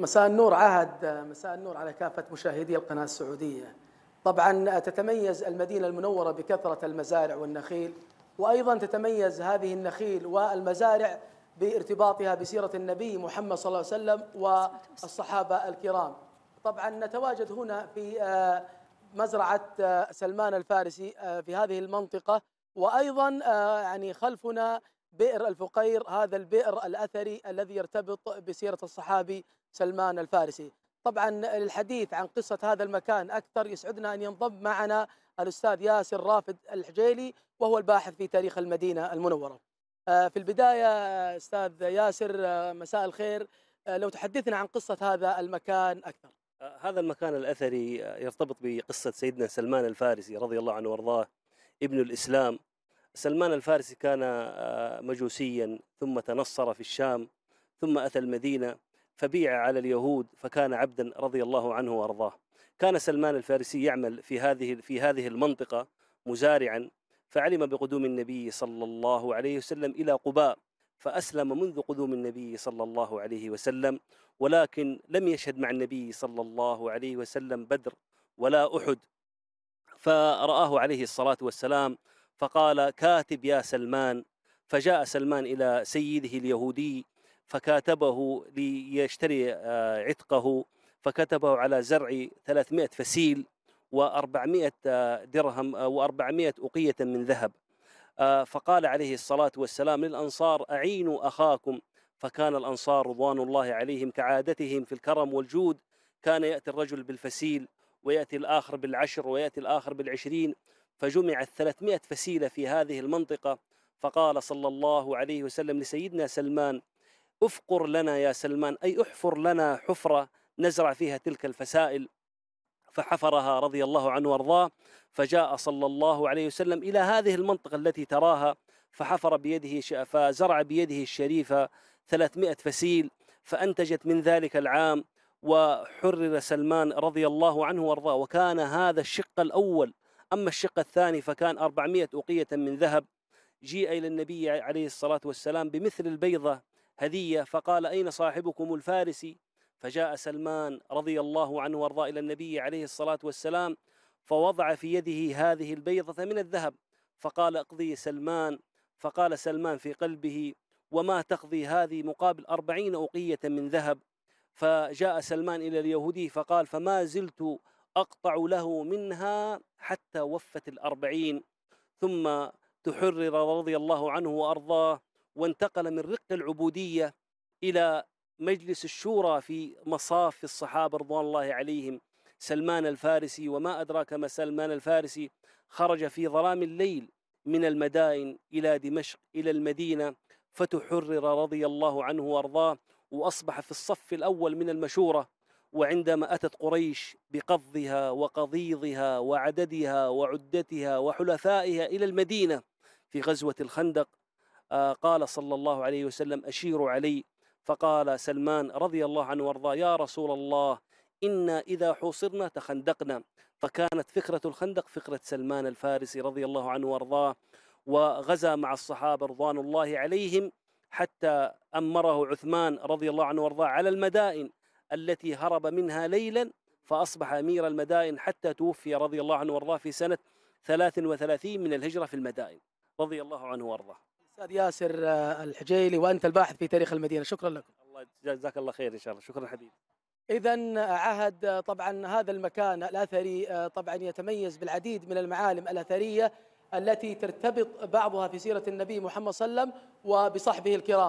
مساء النور عهد مساء النور على كافة مشاهدي القناة السعودية طبعا تتميز المدينة المنورة بكثرة المزارع والنخيل وأيضا تتميز هذه النخيل والمزارع بارتباطها بسيرة النبي محمد صلى الله عليه وسلم والصحابة الكرام طبعا نتواجد هنا في آه، مزرعة آه، سلمان الفارسي آه، في هذه المنطقة وأيضا يعني خلفنا بئر الفقير هذا البئر الأثري الذي يرتبط بسيرة الصحابي سلمان الفارسي طبعا للحديث عن قصة هذا المكان أكثر يسعدنا أن ينضم معنا الأستاذ ياسر رافد الحجيلي وهو الباحث في تاريخ المدينة المنورة آه، في البداية أستاذ ياسر آه، مساء الخير آه، لو تحدثنا عن قصة هذا المكان أكثر هذا المكان الأثري يرتبط بقصة سيدنا سلمان الفارسي رضي الله عنه وارضاه ابن الإسلام سلمان الفارسي كان آه، مجوسيا ثم تنصر في الشام ثم أتى المدينة فبيع على اليهود فكان عبدا رضي الله عنه وأرضاه كان سلمان الفارسي يعمل في هذه في هذه المنطقة مزارعا فعلم بقدوم النبي صلى الله عليه وسلم إلى قباء فأسلم منذ قدوم النبي صلى الله عليه وسلم ولكن لم يشهد مع النبي صلى الله عليه وسلم بدر ولا أحد فرآه عليه الصلاة والسلام فقال كاتب يا سلمان فجاء سلمان إلى سيده اليهودي فكاتبه ليشتري آه، عتقه فكتبه على زرع 300 فسيل و400 آه، درهم آه، و400 أقية من ذهب فقال عليه الصلاة والسلام للأنصار أعينوا أخاكم فكان الأنصار رضوان الله عليهم كعادتهم في الكرم والجود كان يأتي الرجل بالفسيل ويأتي الآخر بالعشر ويأتي الآخر بالعشرين فجمعت 300 فسيلة في هذه المنطقة فقال صلى الله عليه وسلم لسيدنا سلمان افقر لنا يا سلمان أي احفر لنا حفرة نزرع فيها تلك الفسائل فحفرها رضي الله عنه وارضاه فجاء صلى الله عليه وسلم إلى هذه المنطقة التي تراها فحفر بيده شأفا زرع بيده الشريفة 300 فسيل فأنتجت من ذلك العام وحرر سلمان رضي الله عنه وارضاه وكان هذا الشق الأول أما الشق الثاني فكان 400 أوقية من ذهب جيء إلى النبي عليه الصلاة والسلام بمثل البيضة هدية فقال أين صاحبكم الفارسي فجاء سلمان رضي الله عنه وارضاه إلى النبي عليه الصلاة والسلام فوضع في يده هذه البيضة من الذهب فقال اقضي سلمان فقال سلمان في قلبه وما تقضي هذه مقابل أربعين أوقية من ذهب فجاء سلمان إلى اليهودي فقال فما زلت أقطع له منها حتى وفت الأربعين ثم تحرر رضي الله عنه وأرضاه وانتقل من رق العبودية إلى مجلس الشورى في مصاف الصحابة رضوان الله عليهم سلمان الفارسي وما أدراك ما سلمان الفارسي خرج في ظلام الليل من المدائن إلى دمشق إلى المدينة فتحرر رضي الله عنه وأرضاه وأصبح في الصف الأول من المشورة وعندما أتت قريش بقضها وقضيضها وعددها وعدتها وحلفائها إلى المدينة في غزوة الخندق آه، قال صلى الله عليه وسلم أشيروا علي فقال سلمان رضي الله عنه وارضاه يا رسول الله إنا إذا حوصرنا تخندقنا فكانت فكرة الخندق فكرة سلمان الفارسي رضي الله عنه وارضاه وغزا مع الصحابة رضوان الله عليهم حتى أمره عثمان رضي الله عنه وارضاه على المدائن التي هرب منها ليلا فأصبح أمير المدائن حتى توفي رضي الله عنه وارضاه في سنة 33 من الهجرة في المدائن رضي الله عنه وارضاه أستاذ ياسر آه، الحجيلي وأنت الباحث في تاريخ المدينة شكرا لكم الله جزاك الله خير إن شاء الله شكرا حبيبي إذا آه، عهد آه، طبعا هذا المكان الأثري طبعا يتميز بالعديد من المعالم الأثرية التي ترتبط بعضها في سيرة النبي محمد صلى الله عليه وسلم وبصحبه الكرام